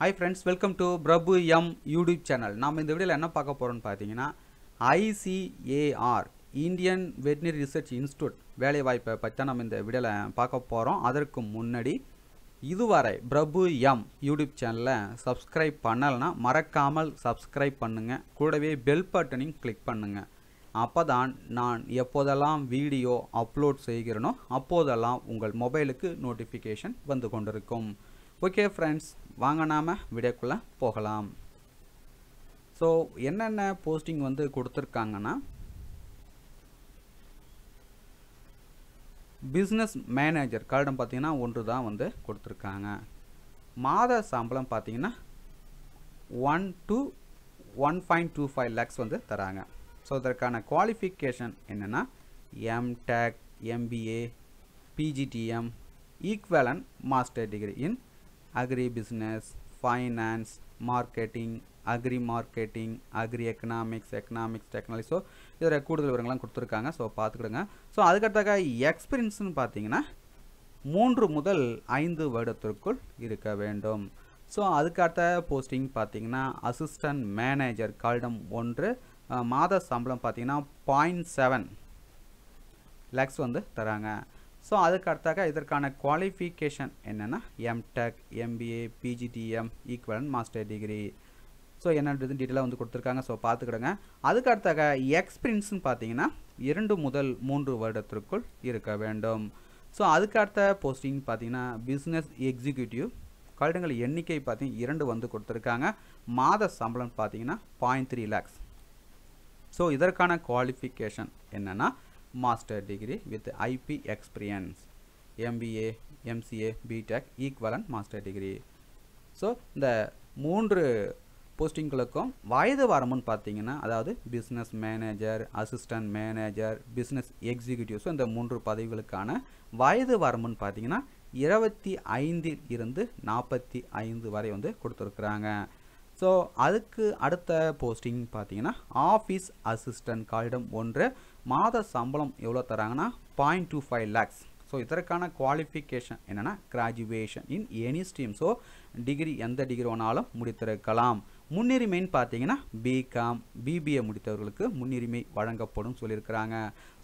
hi friends welcome to Prabhu M YouTube channel நாம் இந்த வீடியோவில் என்ன பார்க்க போகிறோன்னு பார்த்தீங்கன்னா ICAR Indian Veterinary Research Institute வேலைவாய்ப்பை பற்றி தான் நம்ம இந்த வீடியோவில் பார்க்க போகிறோம் அதற்கு முன்னாடி இதுவரை பிரபு எம் யூடியூப் சேனலில் சப்ஸ்கிரைப் பண்ணலைன்னா மறக்காமல் சப்ஸ்கிரைப் பண்ணுங்கள் கூடவே பெல் பட்டனையும் கிளிக் பண்ணுங்கள் அப்போ தான் நான் எப்போதெல்லாம் வீடியோ அப்லோட் செய்கிறேனோ அப்போதெல்லாம் உங்கள் மொபைலுக்கு நோட்டிஃபிகேஷன் வந்து கொண்டிருக்கும் ஓகே ஃப்ரெண்ட்ஸ் வாங்க நாம் வீடியோக்குள்ளே போகலாம் ஸோ என்னென்ன போஸ்டிங் வந்து கொடுத்துருக்காங்கன்னா பிஸ்னஸ் மேனேஜர் கார்டம் பார்த்திங்கன்னா ஒன்று தான் வந்து கொடுத்துருக்காங்க மாத சம்பளம் பார்த்திங்கன்னா one to one point two five lakhs வந்து தராங்க ஸோ இதற்கான குவாலிஃபிகேஷன் என்னென்னா MTech MBA PGDM equivalent master degree in business finance marketing agri marketing agri economics economics technology so இதில் கூடுதல் விவரங்கள்லாம் கொடுத்துருக்காங்க ஸோ பார்த்துக்கிடுங்க ஸோ அதுக்கடுத்தாக எக்ஸ்பீரியன்ஸ்னு பார்த்தீங்கன்னா மூன்று முதல் ஐந்து வருடத்திற்குள் இருக்க வேண்டும் ஸோ அதுக்கடுத்த போஸ்டிங் பார்த்தீங்கன்னா அசிஸ்டன்ட் மேனேஜர் கால்டம் ஒன்று மாத சம்பளம் பார்த்தீங்கன்னா பாயிண்ட் செவன் லேக்ஸ் வந்து தராங்க ஸோ அதுக்கு அடுத்தாக இதற்கான குவாலிஃபிகேஷன் என்னென்னா MTech MBA PGDM equivalent master degree so என்னன்றது டீட்டெயிலாக வந்து கொடுத்துருக்காங்க ஸோ பார்த்துக்கிடுங்க அதுக்கு அடுத்தாக எக்ஸ்பீரியன்ஸ்னு பார்த்தீங்கன்னா இரண்டு முதல் மூன்று வருடத்திற்குள் இருக்க வேண்டும் ஸோ அதுக்கு அடுத்த போஸ்டிங் பார்த்தீங்கன்னா பிஸ்னஸ் எக்ஸிக்யூட்டிவ் கல்டங்கள் எண்ணிக்கை பார்த்தீங்கன்னா இரண்டு வந்து கொடுத்துருக்காங்க மாத சம்பளம் பார்த்தீங்கன்னா பாயிண்ட் த்ரீ லேக்ஸ் ஸோ இதற்கான குவாலிஃபிகேஷன் என்னென்னா master degree with IP experience MBA MCA BTech equivalent master degree so இந்த மூன்று போஸ்டிங்களுக்கும் வயது வரமுன்னு பார்த்தீங்கன்னா அதாவது business manager assistant manager business எக்ஸிக்யூட்டிவ்ஸும் இந்த மூன்று பதவிகளுக்கான வயது வரமுன்னு பார்த்தீங்கன்னா இருபத்தி ஐந்தில் இருந்து நாற்பத்தி ஐந்து வரை வந்து கொடுத்துருக்குறாங்க ஸோ அதுக்கு அடுத்த போஸ்டிங் பார்த்தீங்கன்னா ஆஃபீஸ் அசிஸ்டன்ட் காலிடம் ஒன்று மாத சம்பளம் எவ்வளோ தராங்கன்னா point two five lakhs so இதற்கான குவாலிஃபிகேஷன் என்னென்னா graduation in any stream so degree எந்த டிகிரி வேணாலும் முடித்திருக்கலாம் முன்னுரிமைன்னு பார்த்தீங்கன்னா பிகாம் பிபிஏ முடித்தவர்களுக்கு முன்னுரிமை வழங்கப்படும் சொல்லியிருக்கிறாங்க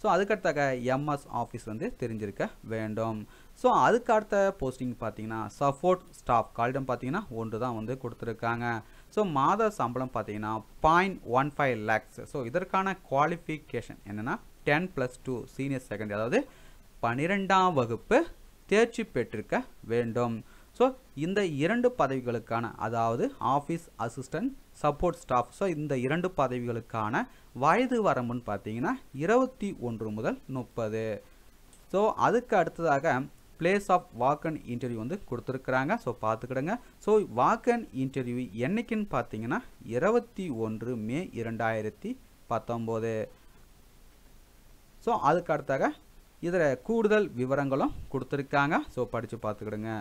ஸோ அதுக்கடுத்தாக எம்எஸ் ஆஃபீஸ் வந்து தெரிஞ்சிருக்க வேண்டும் ஸோ அதுக்கடுத்த போஸ்டிங் பார்த்தீங்கன்னா சப்போர்ட் ஸ்டாஃப் காலிடம் பார்த்தீங்கன்னா ஒன்று தான் வந்து கொடுத்துருக்காங்க ஸோ மாத சம்பளம் பார்த்தீங்கன்னா point one five lakhs so இதற்கான குவாலிஃபிகேஷன் என்னென்னா ten plus two senior secondary அதாவது பன்னிரெண்டாம் வகுப்பு தேர்ச்சி பெற்றிருக்க வேண்டும் ஸோ இந்த இரண்டு பதவிகளுக்கான அதாவது office assistant support staff so இந்த இரண்டு பதவிகளுக்கான வயது வரம்புன்னு பார்த்தீங்கன்னா இருபத்தி ஒன்று முதல் முப்பது ஸோ அதுக்கு அடுத்ததாக place of walk and interview வந்து கொடுத்துருக்குறாங்க ஸோ பார்த்துக்கிடுங்க ஸோ வாக் அண்ட் இன்டர்வியூ என்றைக்குன்னு பார்த்தீங்கன்னா இருபத்தி ஒன்று மே இரண்டாயிரத்தி பத்தொம்போது ஸோ அதுக்கு அடுத்தாக இதில் கூடுதல் விவரங்களும் கொடுத்துருக்காங்க ஸோ படித்து பார்த்துக்கிடுங்க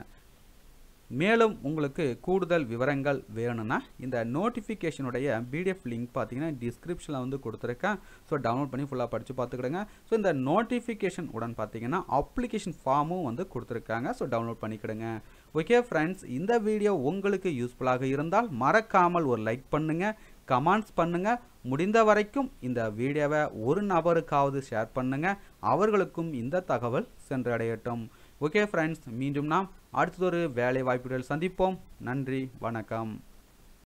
மேலும் உங்களுக்கு கூடுதல் விவரங்கள் வேணும்னா இந்த நோட்டிஃபிகேஷனுடைய பிடிஎஃப் லிங்க் பார்த்தீங்கன்னா டிஸ்கிரிப்ஷனில் வந்து கொடுத்துருக்கேன் ஸோ டவுன்லோட் பண்ணி ஃபுல்லாக படித்து பார்த்துக்கிடுங்க ஸோ இந்த நோட்டிஃபிகேஷன் உடன் பார்த்தீங்கன்னா அப்ளிகேஷன் ஃபார்மும் வந்து கொடுத்துருக்காங்க ஸோ டவுன்லோட் பண்ணிக்கிடுங்க ஓகே ஃப்ரெண்ட்ஸ் இந்த வீடியோ உங்களுக்கு யூஸ்ஃபுல்லாக இருந்தால் மறக்காமல் ஒரு லைக் பண்ணுங்கள் கமெண்ட்ஸ் பண்ணுங்கள் முடிந்த வரைக்கும் இந்த வீடியோவை ஒரு நபருக்காவது ஷேர் பண்ணுங்கள் அவர்களுக்கும் இந்த தகவல் சென்றடையட்டும் ஓகே ஃப்ரெண்ட்ஸ் மீண்டும் நாம் அடுத்ததொரு வேலை வாய்ப்புகள் சந்திப்போம் நன்றி வணக்கம்